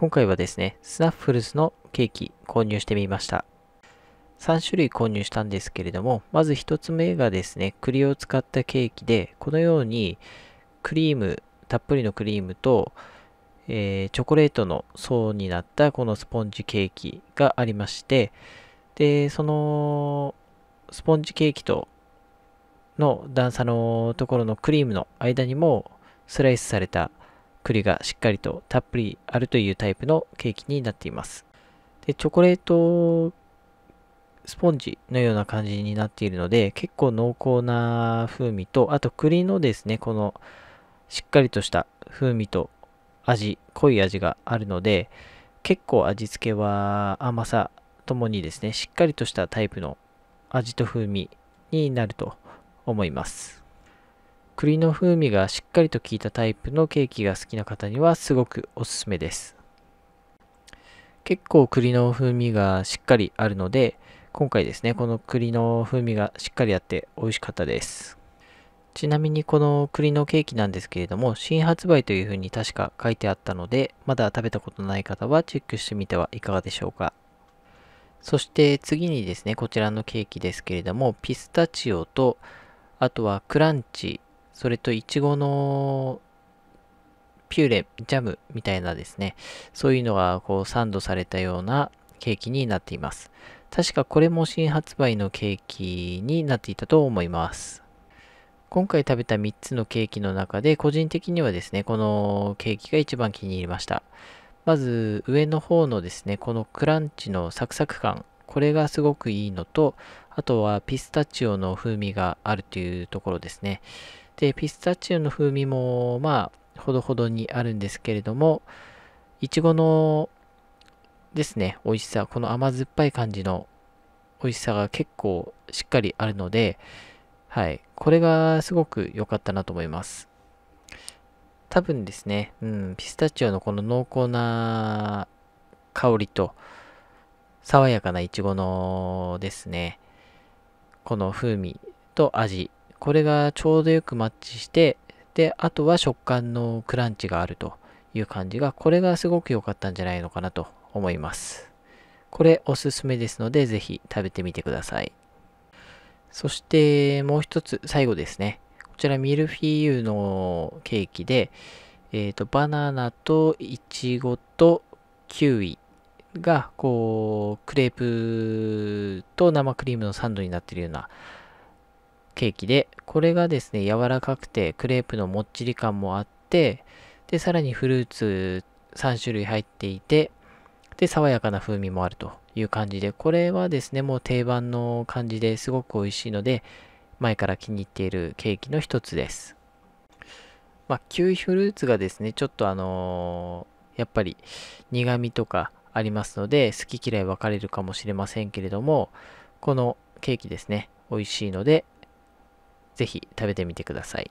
今回はですね、スナッフルズのケーキ購入してみました。3種類購入したんですけれども、まず1つ目がですね、栗を使ったケーキで、このようにクリーム、たっぷりのクリームと、えー、チョコレートの層になったこのスポンジケーキがありまして、で、そのスポンジケーキとの段差のところのクリームの間にもスライスされた栗がしっかりとたっぷりあるというタイプのケーキになっています。で、チョコレートスポンジのような感じになっているので、結構濃厚な風味と、あと栗のですね、このしっかりとした風味と味、濃い味があるので、結構味付けは甘さともにですね、しっかりとしたタイプの味と風味になると思います。栗の風味がしっかりと効いたタイプのケーキが好きな方にはすごくおすすめです結構栗の風味がしっかりあるので今回ですねこの栗の風味がしっかりあって美味しかったですちなみにこの栗のケーキなんですけれども新発売というふうに確か書いてあったのでまだ食べたことない方はチェックしてみてはいかがでしょうかそして次にですねこちらのケーキですけれどもピスタチオとあとはクランチそれといちごのピューレ、ジャムみたいなですね、そういうのがこうサンドされたようなケーキになっています。確かこれも新発売のケーキになっていたと思います。今回食べた3つのケーキの中で個人的にはですね、このケーキが一番気に入りました。まず上の方のですね、このクランチのサクサク感、これがすごくいいのと、あとはピスタチオの風味があるというところですね。で、ピスタチオの風味も、まあ、ほどほどにあるんですけれども、いちごのですね、美味しさ、この甘酸っぱい感じの美味しさが結構しっかりあるので、はい、これがすごく良かったなと思います。多分ですね、うん、ピスタチオのこの濃厚な香りと、爽やかないちごのですね、この風味と味これがちょうどよくマッチして、で、あとは食感のクランチがあるという感じが、これがすごく良かったんじゃないのかなと思います。これおすすめですので、ぜひ食べてみてください。そしてもう一つ、最後ですね。こちらミルフィーユのケーキで、えっ、ー、と、バナナとイチゴとキウイが、こう、クレープと生クリームのサンドになっているようなケーキで、これがですね、柔らかくて、クレープのもっちり感もあって、で、さらにフルーツ3種類入っていて、で、爽やかな風味もあるという感じで、これはですね、もう定番の感じですごく美味しいので、前から気に入っているケーキの一つです。まあ、キウイフルーツがですね、ちょっとあのー、やっぱり苦味とかありますので、好き嫌い分かれるかもしれませんけれども、このケーキですね、美味しいのでぜひ食べてみてください。